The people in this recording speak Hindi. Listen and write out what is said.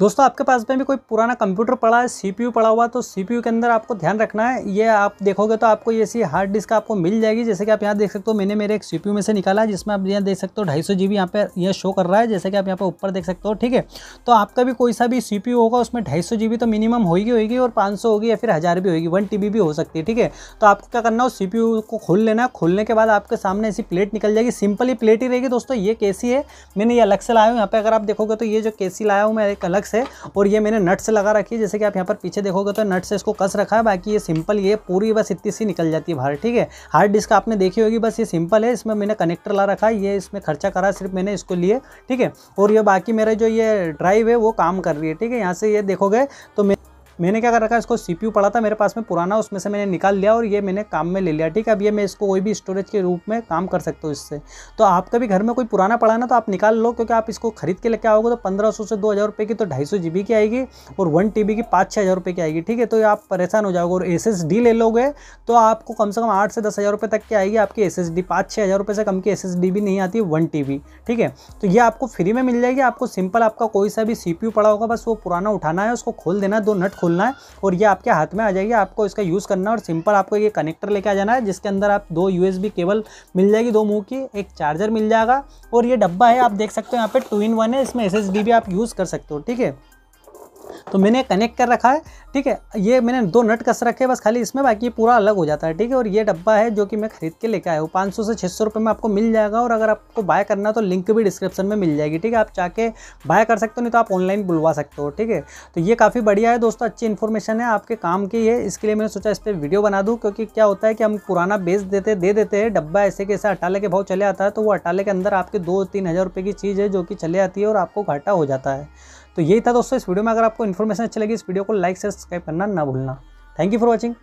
दोस्तों आपके पास में भी कोई पुराना कंप्यूटर पड़ा है सीपीयू पड़ा हुआ तो सीपीयू के अंदर आपको ध्यान रखना है ये आप देखोगे तो आपको ये ऐसी हार्ड डिस्क आपको मिल जाएगी जैसे कि आप यहाँ देख सकते हो मैंने मेरे एक सीपीयू में से निकाला है जिसमें आप यहाँ देख सकते हो ढाई सौ जी यहाँ पर यह शो कर रहा है जैसे कि आप यहाँ पर ऊपर देख सकते हो ठीक है तो आपका भी कोई सा भी सी होगा उसमें ढाई सौ तो मिनिमम होगी होगी और पाँच सौ होगी या फिर हज़ार भी होगी वन टी भी हो सकती है ठीक है तो आपको क्या करना हो सी को खोल लेना खोलने के बाद आपके सामने ऐसी प्लेट निकल जाएगी सिंपली प्लेट ही रहेगी दोस्तों ये कैसी है मैंने ये अलग से लाया हूँ यहाँ पर अगर आप देखोगे तो ये जो कैसी लाया हूँ मैं एक अलग अलग से और ये मैंने नट से लगा रखी है जैसे कि आप यहाँ पर पीछे देखोगे तो नट से इसको कस रखा है बाकी ये सिंपल ये पूरी बस इतनी सी निकल जाती है बाहर ठीक है हार्ड डिस्क आपने देखी होगी बस ये सिंपल है इसमें मैंने कनेक्टर ला रखा है ये इसमें खर्चा करा सिर्फ मैंने इसको लिए ठीक है और ये बाकी मेरा जो ये ड्राइव है वो काम कर रही है ठीक है यहाँ से ये देखोगे तो मैं मैंने क्या कर रखा है इसको सीपीयू पड़ा था मेरे पास में पुराना उसमें से मैंने निकाल लिया और ये मैंने काम में ले लिया ठीक है अब ये मैं इसको कोई भी स्टोरेज के रूप में काम कर सकता हूँ इससे तो आपका भी घर में कोई पुराना पड़ा ना तो आप निकाल लो क्योंकि आप इसको खरीद के लेके आओगे तो पंद्रह से दो हज़ार की तो ढाई सौ की आएगी और वन टी की पाँच छः हज़ार की आएगी ठीक है तो आप परेशान हो जाओगे और एस ले लोगे तो आपको कम से कम आठ से दस हज़ार तक की आएगी आपकी एस एस डी पाँच छः हज़ार से कम की एस भी नहीं आती वन टी ठीक है तो ये आपको फ्री में मिल जाएगी आपको सिंपल आपका कोई सा भी सी पड़ा होगा बस वो पुराना उठाना है उसको खोल देना दो नट खोलना है और ये आपके हाथ में आ जाएगी आपको इसका यूज़ करना है और सिंपल आपको ये कनेक्टर लेके आ जाना है जिसके अंदर आप दो यू केबल मिल जाएगी दो मुँह की एक चार्जर मिल जाएगा और ये डब्बा है आप देख सकते हो यहाँ पर टू इन वन है इसमें एस भी आप यूज़ कर सकते हो ठीक है तो मैंने कनेक्ट कर रखा है ठीक है ये मैंने दो नट कस रखे बस खाली इसमें बाकी पूरा अलग हो जाता है ठीक है और ये डब्बा है जो कि मैं खरीद के लेके आया हूँ पाँच से छः सौ में आपको मिल जाएगा और अगर आपको बाय करना तो लिंक भी डिस्क्रिप्शन में मिल जाएगी ठीक है आप चाहे बाय कर सकते हो नहीं तो आप ऑनलाइन बुलवा सकते हो ठीक है तो ये काफ़ी बढ़िया है दोस्तों अच्छी इन्फॉर्मेशन है आपके काम की है इसके लिए मैंने सोचा इस पर वीडियो बना दूँ क्योंकि क्या होता है कि हम पुराना बेच देते दे देते हैं डब्बा ऐसे कैसे अटाले के भाव चले आता है तो वो अटाले के अंदर आपके दो तीन हज़ार रुपये की चीज़ है जो कि चले आती है और आपको घाटा हो जाता है तो यही था दोस्तों इस वीडियो में अगर आपको इन्फॉर्मेशन अच्छी लगी इस वीडियो को लाइक से सब्सक्राइब करना ना भूलना थैंक यू फॉर वॉचिंग